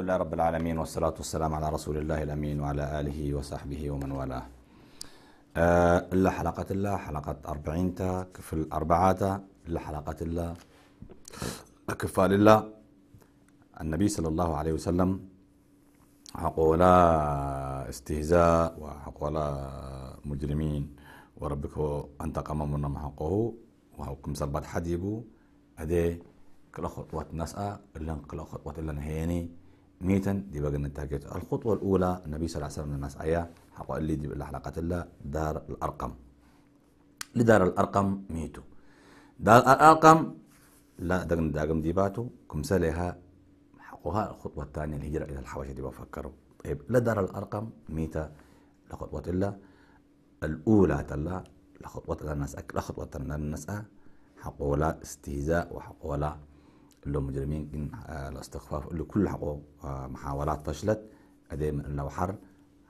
لله رب العالمين والصلاة والسلام على رسول الله الأمين وعلى آله وصحبه ومن والاه آه، إلا حلقة الله حلقة أربعين تا كفل تا إلا حلقة الله كفال الله النبي صلى الله عليه وسلم حقولا استهزاء وحقولا مجرمين وربك أنتقم من حقه وحكم سربات حديبه أدي كل خطوات نسأة إلا كل خطوات إلا نهيني ميتا دي بقى نتاكيت الخطوة الأولى النبي صلى الله عليه وسلم الناس أيا حقا اللي دي لحلقة الله دار الأرقم لدار الأرقم ميتو دار الأرقم لا دقن داقم كم كمسالها حقوها الخطوة الثانية الهجرة إلى الحبشة دي بفكروا طيب لدار الأرقم ميتا لخطوة الله الأولى تلا لخطوة الناس لخطوة الناس حقولا استهزاء وحقولا للمجرمين كن آه، الاستخفاف لكل حقوق آه، محاولات فشلت أديم لو حر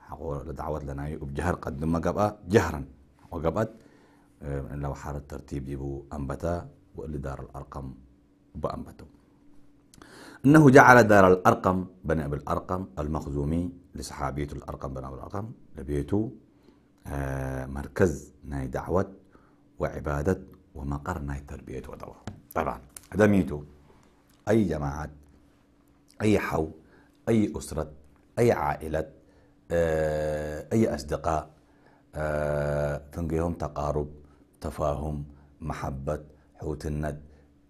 حقوق لدعوات لنا بجهر قدم ما قبأ جهرا وقبأت لو آه، حر الترتيب يبو أنبتا واللي دار الأرقم بأنبته أنه جعل دار الأرقم بني أبي الأرقم المخزومي لصحابيته الأرقم بني أبي الأرقم لبيته مركز ناي دعوة وعبادة ومقر ناي تربية ودعوة طبعا هذا ميتو أي جماعة أي حو أي أسرة أي عائلة آه، أي أصدقاء تنقيهم آه، تقارب تفاهم محبة حوت الند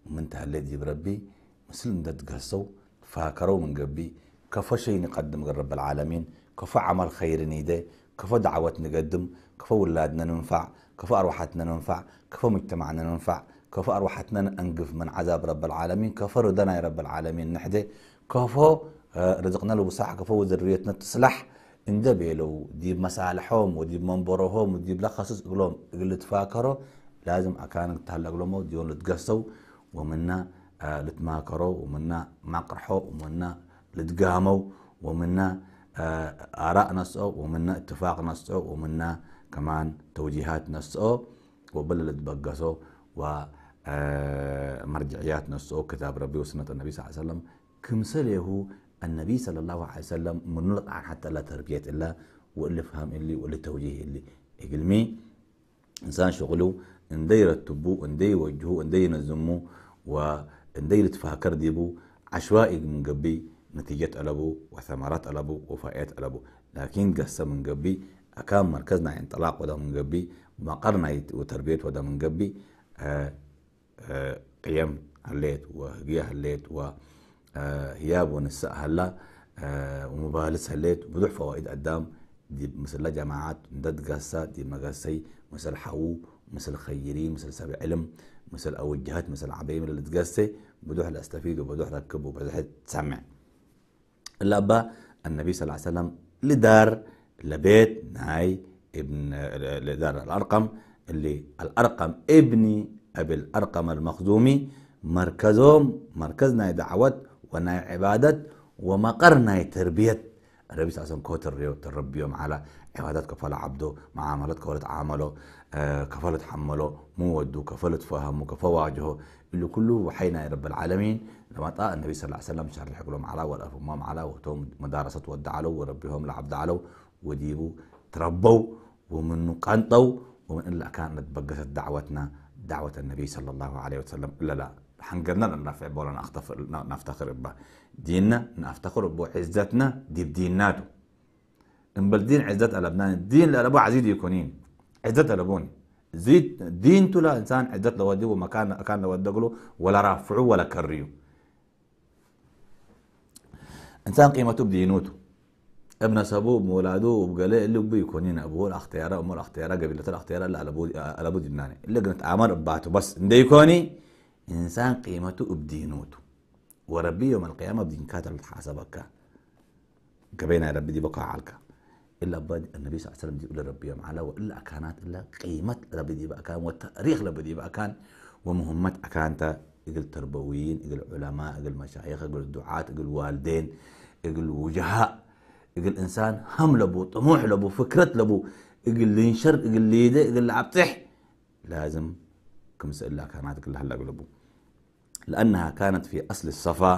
من تهلد بربي مسلم ده تقصوا فاكروا من قبي كفا شيء نقدم رب العالمين كفا عمل خير نيده كفا دعوات نقدم كفا ولادنا ننفع كفا أرواحنا ننفع كفا مجتمعنا ننفع كفو أروحتنا أنقف من عذاب رب العالمين كفر دنا يا رب العالمين نحدي كفو آه، رزقنا له بصحة كفو ذريتنا تصلح اندبيلو دي مصالحهم ودي منبرهم ودي بلا خصوص قلهم قل تفاكروا لازم اكان تهلق لهم ديون تقصوا ومنا آه، لتماكروا ومنا مقرحوا ومنا لتقاموا ومنا آه، آراء نسقوا ومنا اتفاق نسقوا ومنا كمان توجيهات نسقوا وبللت تبقصوا و آه، مرجعيات السوق كتاب ربي وسنة النبي صلى الله عليه وسلم كم كمسليه النبي صلى الله عليه وسلم من لقع حتى لا تربية الله واللي فهم اللي واللي توجيه اللي مي إنسان شغله دير وجهه إن دير نزمه وإن دير تفاكر ديبو عشوائي من قبي نتيجة ألبو وثمرات ألبو وفائات ألبو لكن قصة من قبي أكان مركزنا انطلاق ودا من قبي مقرنا وتربية ودا من قبي آه آه، قيم هليت وهقية آه، هليت وهياب ونساء هلا آه، ومبالس هليت بدوح فوائد قدام دي مثل جماعات دد قاسات دي مقاسي مثل حو مثل خيرين مثل سبع علم مثل اوجهات مثل عبيم اللي تقاسي بدوح لاستفيد وبدوح ركب وبدوح تسمع الا با النبي صلى الله عليه وسلم لدار لبيت ناي ابن لدار الارقم اللي الارقم ابني أبي الأرقم المخزومي مركزهم مركزنا دعوة ونا عبادة ومقرنا تربية ربي صلى الله عليه وسلم كوتر تربيهم على عبادات كفالة عبده معاملات كفالة عمله آه، كفالة حمله مودو كفالة فهمه واجهه اللي كله وحينا يا رب العالمين لما طاء النبي صلى الله عليه وسلم شرح لهم على والأفهمهم على وقتهم مدارسة ودع له وربيهم لعبد علو وديبو تربوا ومن قنطوا ومن إلا كانت بقصة دعوتنا دعوة النبي صلى الله عليه وسلم لا لا حنقرنا نرفع بولا نفتخر به ديننا نفتخر به عزتنا دي بديناتو ان دين عزت لبنان الدين لألبو عزيز يكونين عزت ألبوني زيد دين تلا إنسان عزت لوديه ومكان أكان لو دقلو ولا رافعو ولا كريو إنسان قيمته بدينوته ابن ابوه مولادو بقال اللي بيكون هنا ابوه الاختيار امه الاختيار قبيله الاختيار اللي على بود على بود الناني اللي قلت عمر اباته بس ده يكوني انسان قيمته بدينوته وربي يوم القيامه بدين كاتر حسبك قبينا ربي دي بقى عالك الا بعد النبي صلى الله عليه وسلم يقول ربي يوم على والا كانت الا قيمه ربي دي بقى كان والتاريخ ربي دي بقى كان ومهمه اكانتا اجل تربويين اجل علماء اجل مشايخ اجل دعاة اجل والدين اجل وجهاء يقول الانسان هم لبو طموح لبو فكرة لبو يقول ينشر يقول يده يقول عبطح لازم كم الله كانت كلها هلا لبو لأنها كانت في أصل الصفا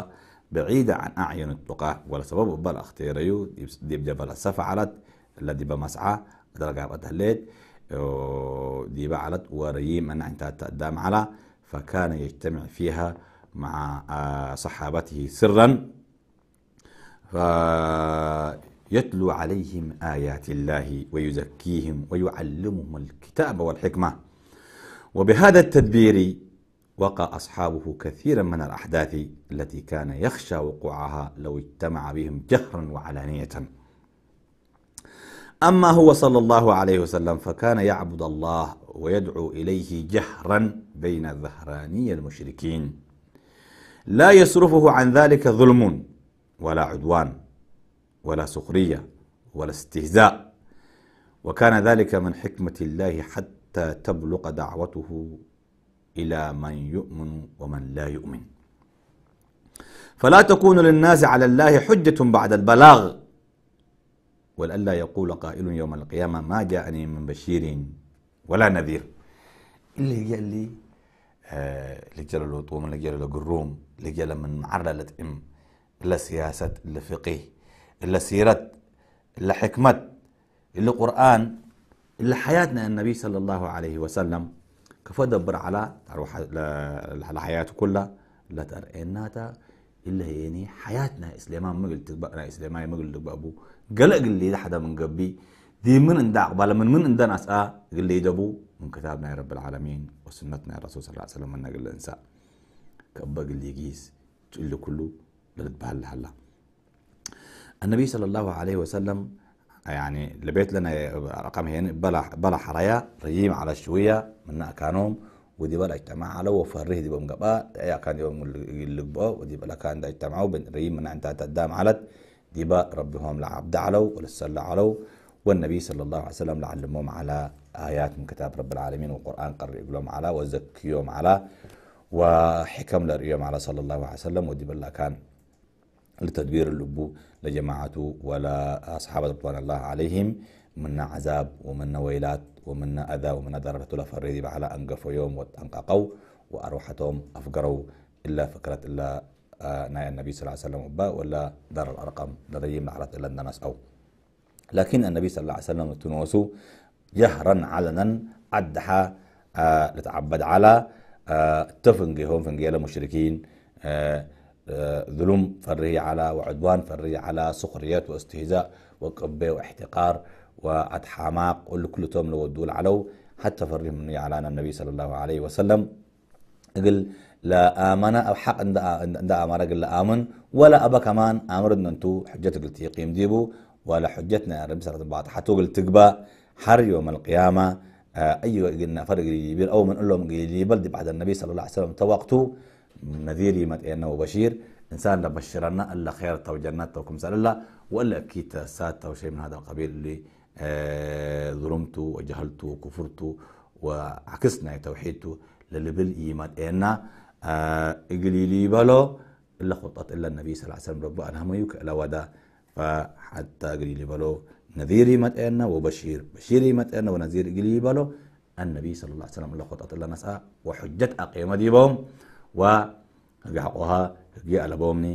بعيدة عن أعين الطقاء ولا سبب بلا اختيريو دي بلا صفا علت الذي بمسعى درجة بتهليت دي بعلت وريم أن أنت تقدام على فكان يجتمع فيها مع آه، صحابته سرا فيتلو عليهم آيات الله ويزكيهم ويعلمهم الكتاب والحكمة وبهذا التدبير وقع أصحابه كثيرا من الأحداث التي كان يخشى وقوعها لو اجتمع بهم جهرا وعلانية أما هو صلى الله عليه وسلم فكان يعبد الله ويدعو إليه جهرا بين ظهراني المشركين لا يصرفه عن ذلك ظلم ولا عدوان ولا سخرية ولا استهزاء وكان ذلك من حكمة الله حتى تبلغ دعوته إلى من يؤمن ومن لا يؤمن فلا تكون للناس على الله حجة بعد البلاغ ولئلا يقول قائل يوم القيامة ما جاءني من بشير ولا نذير اللي قال لي آه اللي جاء له طوم اللي جاء له قروم اللي جاء من معرلة أم سياسة سيرة لا حكمة لا قرآن لا حياتنا النبي صلى الله عليه وسلم كفا دبر على تروح الحياة كلها لا إناتا إلا يعني حياتنا إسلامان مقل تبقنا إسلامان قلت بقبو قلق اللي ده حدا من قبي دي من اندع بلا من من آه قل اللي دبو من كتابنا يا رب العالمين وسنتنا يا رسول صلى الله عليه وسلم من نقل الإنسان كبق اللي يقيس تقول له كله بنتبهل هلا النبي صلى الله عليه وسلم يعني لبيت لنا رقم هنا بلا بلا حرايا ريم على الشوية من كانهم ودي بلا اجتماع على وفره دي بوم قبا يا كان يوم اللي ودي بلا كان دا اجتمعوا بن ريم من عندها تدام علت دي با ربهم لعبد علو ولسل علو والنبي صلى الله عليه وسلم لعلمهم على آيات من كتاب رب العالمين والقرآن قرر لهم على وزكيهم على وحكم لرئيهم على صلى الله عليه وسلم ودي بلا كان لتدبير اللبو لجماعته ولا أصحاب رضوان الله عليهم منا عذاب ومنا ويلات ومنا أذى ومنا له فريدي على أنقفوا يوم وأنققوا وأروحتهم أفقروا إلا فكرة إلا آه، نايا النبي صلى الله عليه وسلم أبا ولا دار الأرقم لديهم نعرت إلا الناس أو لكن النبي صلى الله عليه وسلم تنوسو جهرا علنا أدحى آه، لتعبد على آه، تفنجهم فنجيل المشركين ظلم فري على وعدوان فري على سخريات واستهزاء وقبة واحتقار وأتحماق كل توم لو ودول علو حتى من على النبي صلى الله عليه وسلم قل لا آمن أو حق عند عند أمر قل لا آمن ولا أبا كمان أمرنا أنتو حجتك قلت يقيم ديبو ولا حجتنا ربي سرت بعض حتى قلت تقبى حر يوم القيامة آه، أيوة قلنا فرق يبير أو من قل لهم يبلد بعد النبي صلى الله عليه وسلم توقتو نذيري متئنا وبشير إنسان لبشرنا إلا خير تو جنات توكم سأل الله ولا أكيد سات أو شيء من هذا القبيل اللي آه، ظلمته وجهلته وكفرته وعكسنا توحيدته للي بالإيمان إنا إقلي آه، لي بالو إلا خطط إلا النبي صلى الله عليه وسلم رب أنا ميوك إلا ودا فحتى إجليلي لي بالو نذيري إنا وبشير بشيري متئنا ونذير إقلي لي بالو النبي صلى الله عليه وسلم إلا خطط إلا نسأ وحجة أقيمة دي بهم و ويحقها جي ألبومني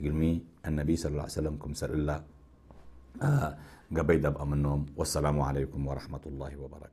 جلمي النبي صلى الله عليه وسلم كم سر الله آه قبيد أبقى منهم والسلام عليكم ورحمة الله وبركاته